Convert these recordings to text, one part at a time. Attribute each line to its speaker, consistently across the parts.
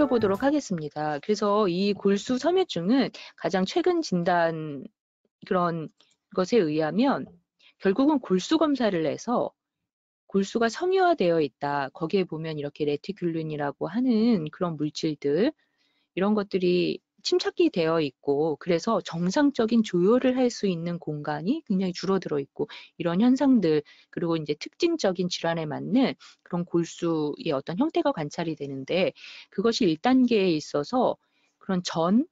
Speaker 1: 살펴보도록 하겠습니다. 그래서 이 골수 섬유증은 가장 최근 진단 그런 것에 의하면 결국은 골수 검사를 해서 골수가 섬유화되어 있다. 거기에 보면 이렇게 레티큘린이라고 하는 그런 물질들 이런 것들이 침착이 되어 있고 그래서 정상적인 조율을 할 수 있는 공간이 굉장히 줄어들어 있고 이런 현상들 그리고 이제 특징적인 질환에 맞는 그런 골수의 어떤 형태가 관찰이 되는데 그것이 1단계에 있어서 그런 전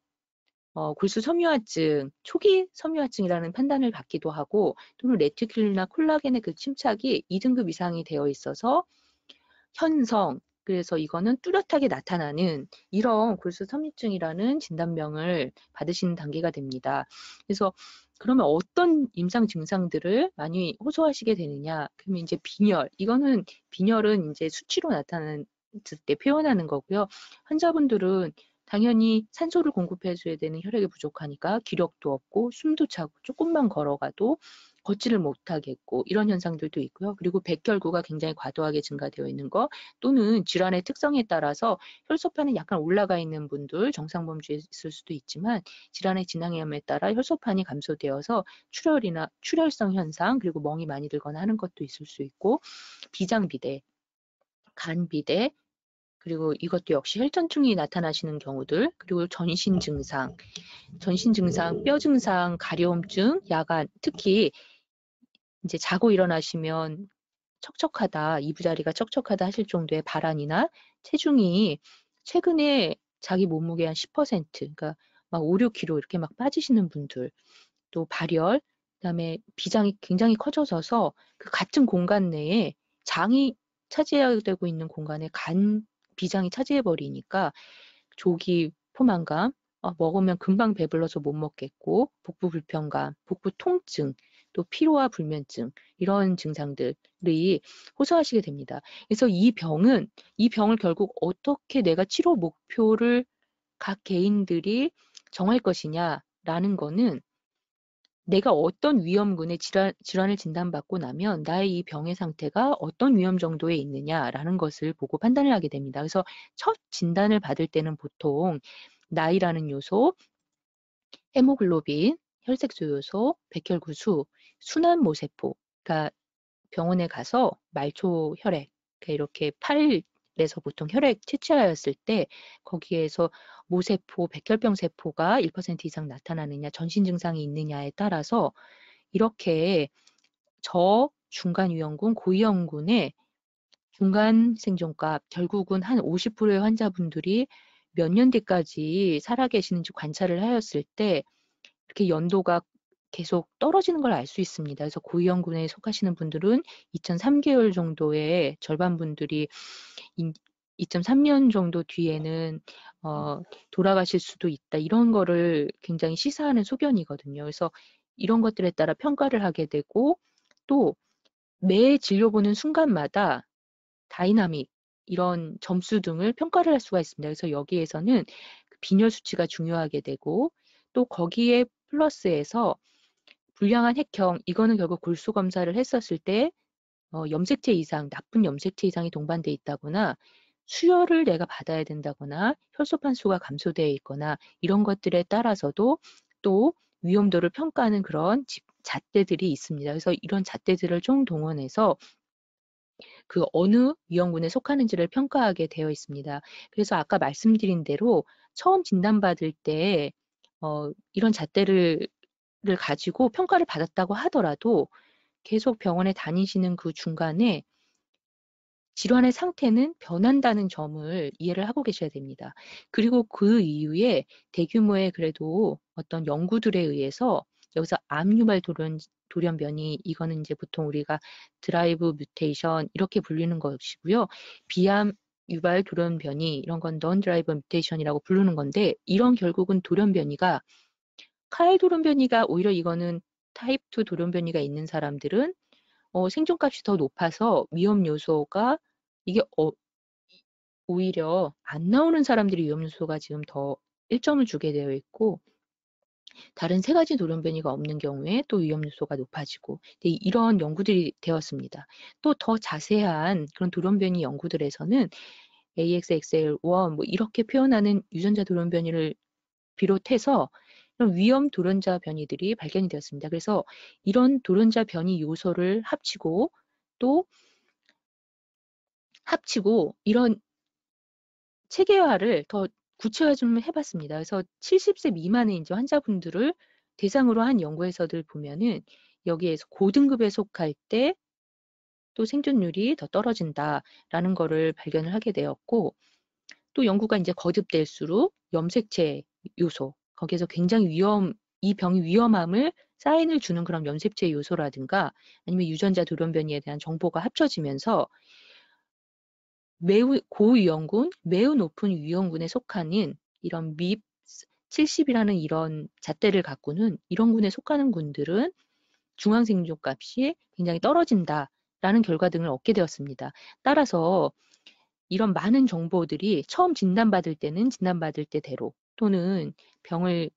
Speaker 1: 어, 골수 섬유화증, 초기 섬유화증이라는 판단을 받기도 하고 또는 레티큘이나 콜라겐의 그 침착이 2등급 이상이 되어 있어서 현성, 그래서 이거는 뚜렷하게 나타나는 이런 골수섬유증이라는 진단명을 받으시는 단계가 됩니다. 그래서 그러면 어떤 임상 증상들을 많이 호소하시게 되느냐? 그러면 이제 빈혈. 이거는 빈혈은 이제 수치로 나타나는 때 표현하는 거고요. 환자분들은 당연히 산소를 공급해줘야 되는 혈액이 부족하니까 기력도 없고 숨도 차고 조금만 걸어가도 걷지를 못하겠고 이런 현상들도 있고요. 그리고 백혈구가 굉장히 과도하게 증가되어 있는 것 또는 질환의 특성에 따라서 혈소판이 약간 올라가 있는 분들 정상 범주에 있을 수도 있지만 질환의 진행염에 따라 혈소판이 감소되어서 출혈이나 출혈성 현상 그리고 멍이 많이 들거나 하는 것도 있을 수 있고 비장비대, 간비대, 그리고 이것도 역시 혈전증이 나타나시는 경우들 그리고 전신 증상 전신 증상 뼈 증상 가려움증 야간 특히 이제 자고 일어나시면 척척하다, 이부자리가 척척하다 하실 정도의 발안이나 체중이 최근에 자기 몸무게 한 10%, 그러니까 막 5, 6kg 이렇게 막 빠지시는 분들, 또 발열, 그다음에 비장이 굉장히 커져서서 그 같은 공간 내에 장이 차지되고 있는 공간에 간 비장이 차지해 버리니까 조기 포만감, 어, 먹으면 금방 배불러서 못 먹겠고 복부 불편감, 복부 통증, 또 피로와 불면증 이런 증상들이 호소하시게 됩니다. 그래서 이 병은 이 병을 결국 어떻게 내가 치료 목표를 각 개인들이 정할 것이냐라는 거는 내가 어떤 위험군의 질환, 을 진단받고 나면 나의 이 병의 상태가 어떤 위험 정도에 있느냐라는 것을 보고 판단을 하게 됩니다. 그래서 첫 진단을 받을 때는 보통 나이라는 요소, 헤모글로빈, 혈색소 요소, 백혈구수 순환 모세포가 그러니까 병원에 가서 말초 혈액, 그러니까 이렇게 팔에서 보통 혈액 채취하였을 때 거기에서 모세포, 백혈병 세포가 1% 이상 나타나느냐, 전신 증상이 있느냐에 따라서 이렇게 저 중간 유형군, 고위험군의 중간 생존값 결국은 한 50%의 환자분들이 몇 년 뒤까지 살아계시는지 관찰을 하였을 때 이렇게 연도가 계속 떨어지는 걸 알 수 있습니다. 그래서 고위험군에 속하시는 분들은 2.3개월 0 0 정도의 절반 분들이 2.3년 정도 뒤에는 어, 돌아가실 수도 있다. 이런 거를 굉장히 시사하는 소견이거든요. 그래서 이런 것들에 따라 평가를 하게 되고 또 매 진료 보는 순간마다 다이나믹 이런 점수 등을 평가를 할 수가 있습니다. 그래서 여기에서는 그 빈혈 수치가 중요하게 되고 또 거기에 플러스해서 불량한 핵형 이거는 결국 골수 검사를 했었을 때 어, 염색체 이상 나쁜 염색체 이상이 동반돼 있다거나 수혈을 내가 받아야 된다거나 혈소판 수가 감소되어 있거나 이런 것들에 따라서도 또 위험도를 평가하는 그런 잣대들이 있습니다. 그래서 이런 잣대들을 총 동원해서 그 어느 위험군에 속하는지를 평가하게 되어 있습니다. 그래서 아까 말씀드린 대로 처음 진단받을 때 어, 이런 잣대를 를 가지고 평가를 받았다고 하더라도 계속 병원에 다니시는 그 중간에 질환의 상태는 변한다는 점을 이해를 하고 계셔야 됩니다. 그리고 그 이후에 대규모의 그래도 어떤 연구들에 의해서 여기서 암유발 돌연, 돌연변이 이거는 이제 보통 우리가 드라이브 뮤테이션 이렇게 불리는 것이고요. 비암 유발 돌연변이 이런 건 넌 드라이브 뮤테이션이라고 부르는 건데 이런 결국은 돌연변이가 카칼 돌연변이가 오히려 이거는 타입 2 돌연변이가 있는 사람들은 어, 생존값이 더 높아서 위험 요소가 이게 어, 오히려 안 나오는 사람들이 위험 요소가 지금 더 1점을 주게 되어 있고 다른 세 가지 돌연변이가 없는 경우에 또 위험 요소가 높아지고 이런 연구들이 되었습니다. 또 더 자세한 그런 돌연변이 연구들에서는 AXXL1 뭐 이렇게 표현하는 유전자 돌연변이를 비롯해서 그런 위험 돌연자 변이들이 발견이 되었습니다. 그래서 이런 돌연자 변이 요소를 합치고 또 합치고 이런 체계화를 더 구체화 좀 해봤습니다. 그래서 70세 미만의 이제 환자분들을 대상으로 한 연구에서들 보면은 여기에서 고등급에 속할 때 또 생존율이 더 떨어진다라는 거를 발견을 하게 되었고 또 연구가 이제 거듭될수록 염색체 요소 거기에서 굉장히 위험 이병이 위험함을 사인을 주는 그런 염색체 요소라든가 아니면 유전자 돌연변이에 대한 정보가 합쳐지면서 매우 고위험군, 매우 높은 위험군에 속하는 이런 밉 70이라는 이런 잣대를 갖고는 이런 군에 속하는 군들은 중앙 생존 값이 굉장히 떨어진다라는 결과 등을 얻게 되었습니다. 따라서 이런 많은 정보들이 처음 진단받을 때는 진단받을 때대로 또는 병을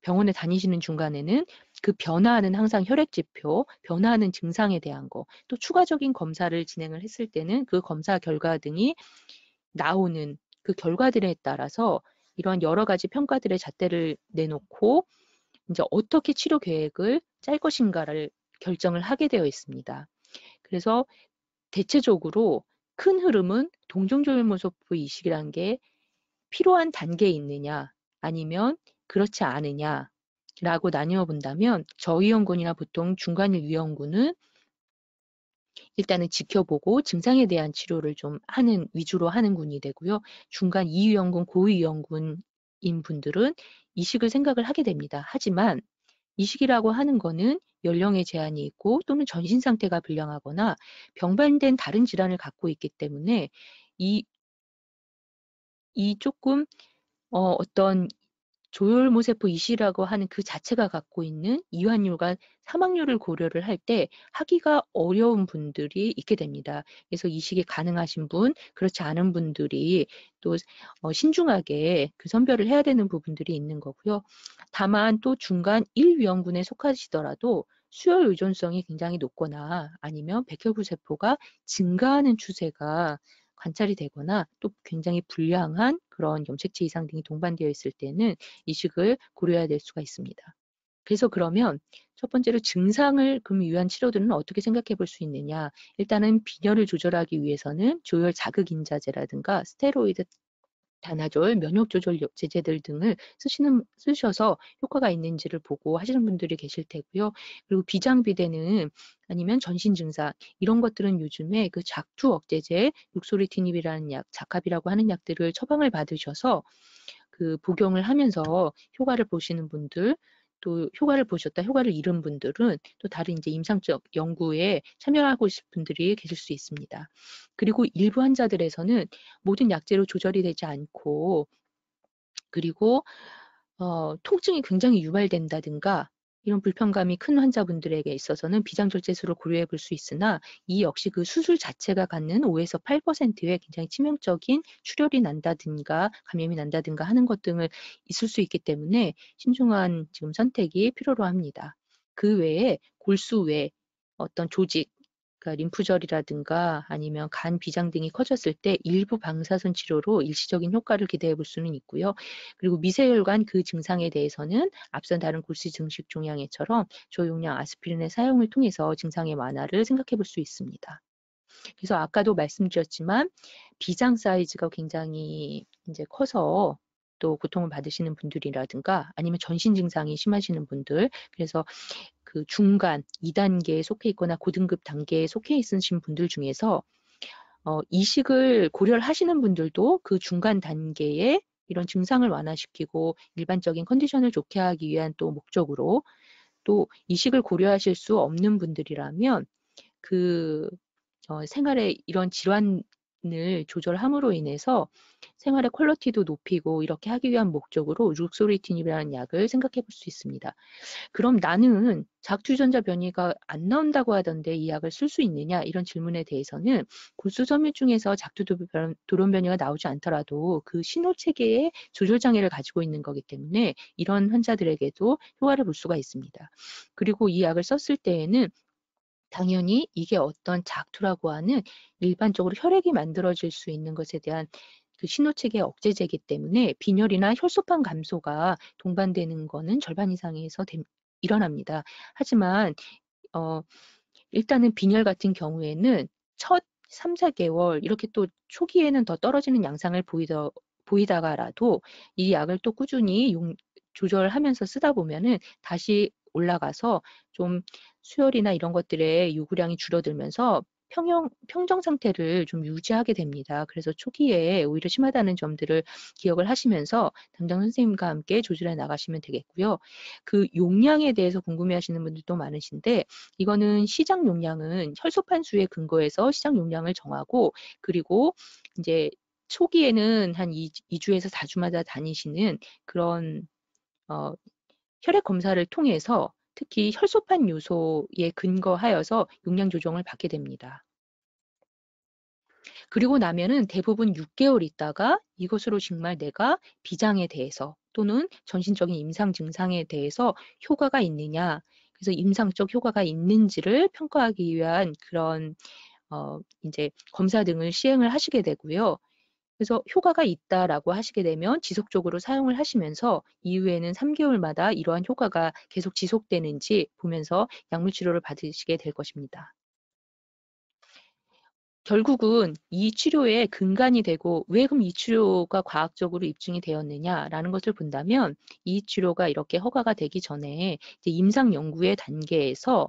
Speaker 1: 병원에 다니시는 중간에는 그 변화하는 항상 혈액 지표, 변화하는 증상에 대한 거, 또 추가적인 검사를 진행을 했을 때는 그 검사 결과 등이 나오는 그 결과들에 따라서 이러한 여러 가지 평가들의 잣대를 내놓고 이제 어떻게 치료 계획을 짤 것인가를 결정을 하게 되어 있습니다. 그래서 대체적으로 큰 흐름은 동종조혈모소프 이식이라는 게 필요한 단계에 있느냐 아니면 그렇지 않느냐 라고 나뉘어 본다면 저위험군이나 보통 중간일 위험군은 일단은 지켜보고 증상에 대한 치료를 좀 하는 위주로 하는 군이 되고요. 중간 2위험군, 고위험군인 분들은 이식을 생각을 하게 됩니다. 하지만 이식이라고 하는 거는 연령의 제한이 있고 또는 전신 상태가 불량하거나 병발된 다른 질환을 갖고 있기 때문에 이이 조금 어, 어떤 조혈모세포 이시라고 하는 그 자체가 갖고 있는 이완율과 사망률을 고려를 할 때 하기가 어려운 분들이 있게 됩니다. 그래서 이식이 가능하신 분, 그렇지 않은 분들이 또 어, 신중하게 그 선별을 해야 되는 부분들이 있는 거고요. 다만 또 중간 1위험군에 속하시더라도 수혈 의존성이 굉장히 높거나 아니면 백혈구세포가 증가하는 추세가 관찰이 되거나 또 굉장히 불량한 그런 염색체 이상 등이 동반되어 있을 때는 이식을 고려해야 될 수가 있습니다. 그래서 그러면 첫 번째로 증상을 금럼위한 치료들은 어떻게 생각해 볼 수 있느냐? 일단은 빈혈을 조절하기 위해서는 조혈 자극 인자제라든가 스테로이드 단화졸, 면역조절 제제들 등을 쓰시는 쓰셔서 효과가 있는지를 보고 하시는 분들이 계실 테고요. 그리고 비장비대는 아니면 전신 증상 이런 것들은 요즘에 그 작투 억제제, 육소리티닙이라는 약, 작합이라고 하는 약들을 처방을 받으셔서 그 복용을 하면서 효과를 보시는 분들 또 효과를 보셨다, 효과를 잃은 분들은 또 다른 이제 임상적 연구에 참여하고 싶은 분들이 계실 수 있습니다. 그리고 일부 환자들에서는 모든 약제로 조절이 되지 않고 그리고 어, 통증이 굉장히 유발된다든가 이런 불편감이 큰 환자분들에게 있어서는 비장절제술을 고려해 볼 수 있으나 이 역시 그 수술 자체가 갖는 5에서 8%의 굉장히 치명적인 출혈이 난다든가 감염이 난다든가 하는 것 등을 있을 수 있기 때문에 신중한 지금 선택이 필요로 합니다. 그 외에 골수 외 어떤 조직 그러니까 림프절이라든가 아니면 간 비장 등이 커졌을 때 일부 방사선 치료로 일시적인 효과를 기대해 볼 수는 있고요. 그리고 미세혈관 그 증상에 대해서는 앞선 다른 골수 증식 종양에처럼 조용량 아스피린의 사용을 통해서 증상의 완화를 생각해 볼 수 있습니다. 그래서 아까도 말씀드렸지만 비장 사이즈가 굉장히 이제 커서 또 고통을 받으시는 분들이라든가 아니면 전신 증상이 심하시는 분들 그래서 그 중간 2단계에 속해 있거나 고등급 단계에 속해 있으신 분들 중에서 어, 이식을 고려를 하시는 분들도 그 중간 단계에 이런 증상을 완화시키고 일반적인 컨디션을 좋게 하기 위한 또 목적으로 또 이식을 고려하실 수 없는 분들이라면 그 어, 생활에 이런 질환 을 조절함으로 인해서 생활의 퀄러티도 높이고 이렇게 하기 위한 목적으로 룩소리틴이라는 약을 생각해 볼 수 있습니다. 그럼 나는 작투전자 변이가 안 나온다고 하던데 이 약을 쓸 수 있느냐 이런 질문에 대해서는 골수섬유중에서 작투도론 변이가 나오지 않더라도 그 신호체계의 조절장애를 가지고 있는 거기 때문에 이런 환자들에게도 효과를 볼 수가 있습니다. 그리고 이 약을 썼을 때에는 당연히 이게 어떤 작투라고 하는 일반적으로 혈액이 만들어질 수 있는 것에 대한 그 신호체계 억제제기 이 때문에 빈혈이나 혈소판 감소가 동반되는 것은 절반 이상에서 되, 일어납니다. 하지만 어 일단은 빈혈 같은 경우에는 첫 3, 4개월 이렇게 또 초기에는 더 떨어지는 양상을 보이더, 보이다가라도 이 약을 또 꾸준히 용, 조절하면서 쓰다 보면은 다시 올라가서 좀 수혈이나 이런 것들의 요구량이 줄어들면서 평형, 평정 상태를 좀 유지하게 됩니다. 그래서 초기에 오히려 심하다는 점들을 기억을 하시면서 담당 선생님과 함께 조절해 나가시면 되겠고요. 그 용량에 대해서 궁금해 하시는 분들도 많으신데, 이거는 시장 용량은 혈소판 수에 근거해서 시장 용량을 정하고, 그리고 이제 초기에는 한 이주에서사주마다 다니시는 그런 어, 혈액 검사를 통해서 특히 혈소판 요소에 근거하여서 용량 조정을 받게 됩니다. 그리고 나면은 대부분 6개월 있다가 이것으로 정말 내가 비장에 대해서 또는 전신적인 임상 증상에 대해서 효과가 있느냐, 그래서 임상적 효과가 있는지를 평가하기 위한 그런 어 이제 검사 등을 시행을 하시게 되고요. 그래서 효과가 있다라고 하시게 되면 지속적으로 사용을 하시면서 이후에는 3개월마다 이러한 효과가 계속 지속되는지 보면서 약물 치료를 받으시게 될 것입니다. 결국은 이 치료의 근간이 되고 왜 그럼 이 치료가 과학적으로 입증이 되었느냐라는 것을 본다면 이 치료가 이렇게 허가가 되기 전에 임상 연구의 단계에서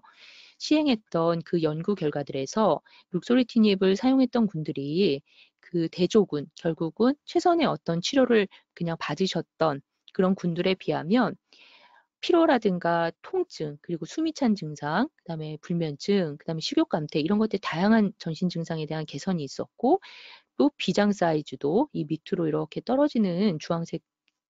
Speaker 1: 시행했던 그 연구 결과들에서 룩소리티닙을 사용했던 분들이 그 대조군 결국은 최선의 어떤 치료를 그냥 받으셨던 그런 군들에 비하면 피로라든가 통증 그리고 숨이 찬 증상 그다음에 불면증 그다음에 식욕감퇴 이런 것들 다양한 전신 증상에 대한 개선이 있었고 또 비장 사이즈도 이 밑으로 이렇게 떨어지는 주황색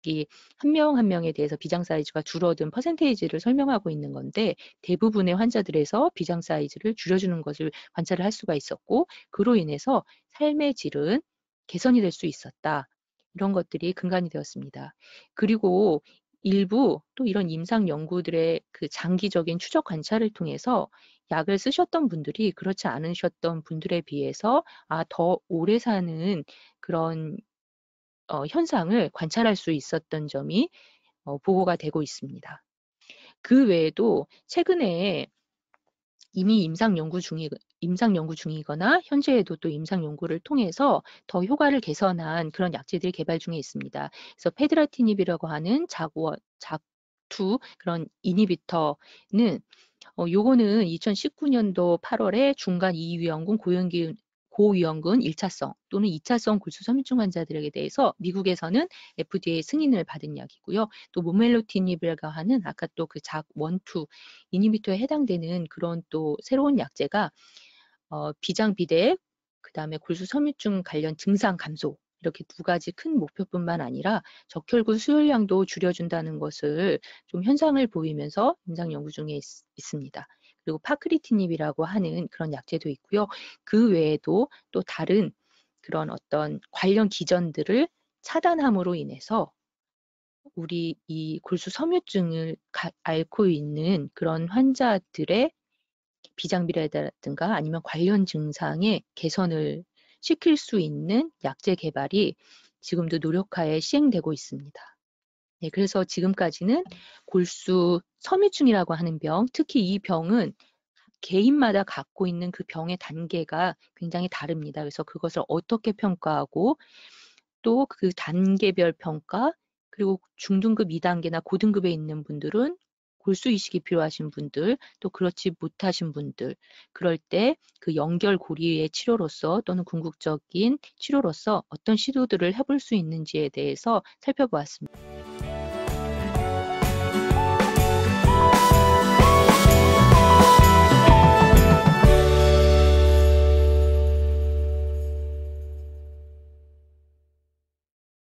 Speaker 1: 각기 한명 한 명에 대해서 비장 사이즈가 줄어든 퍼센테이지를 설명하고 있는 건데 대부분의 환자들에서 비장 사이즈를 줄여주는 것을 관찰을 할 수가 있었고 그로 인해서 삶의 질은 개선이 될 수 있었다. 이런 것들이 근간이 되었습니다. 그리고 일부 또 이런 임상 연구들의 그 장기적인 추적 관찰을 통해서 약을 쓰셨던 분들이 그렇지 않으셨던 분들에 비해서 아, 더 오래 사는 그런 어, 현상을 관찰할 수 있었던 점이 어, 보고가 되고 있습니다. 그 외에도 최근에 이미 임상 연구 중이 임상 연구 중이거나 현재에도 또 임상 연구를 통해서 더 효과를 개선한 그런 약제들이 개발 중에 있습니다. 그래서 페드라티닙이라고 하는 자고 작투 그런 이니비터는 어, 요거는 2019년도 8월에 중간 2위원군 고연기 고위험군 1차성 또는 2차성 골수섬유증 환자들에게 대해서 미국에서는 FDA 승인을 받은 약이고요. 또모멜로티니이라 하는 아까 또 그작 원투 이니미터에 해당되는 그런 또 새로운 약제가 어, 비장비대 그다음에 골수섬유증 관련 증상 감소 이렇게 두 가지 큰 목표뿐만 아니라 적혈구 수혈량도 줄여준다는 것을 좀 현상을 보이면서 임상 연구 중에 있, 습니다 그리고 파크리티닙이라고 하는 그런 약제도 있고요. 그 외에도 또 다른 그런 어떤 관련 기전들을 차단함으로 인해서 우리 이 골수 섬유증을 가, 앓고 있는 그런 환자들의 비장비례라든가 아니면 관련 증상의 개선을 시킬 수 있는 약제 개발이 지금도 노력하에 시행되고 있습니다. 네, 그래서 지금까지는 골수 섬유증이라고 하는 병, 특히 이 병은 개인마다 갖고 있는 그 병의 단계가 굉장히 다릅니다. 그래서 그것을 어떻게 평가하고 또 그 단계별 평가 그리고 중등급 2단계나 고등급에 있는 분들은 골수 이식이 필요하신 분들 또 그렇지 못하신 분들 그럴 때 그 연결 고리의 치료로서 또는 궁극적인 치료로서 어떤 시도들을 해볼 수 있는지에 대해서 살펴보았습니다.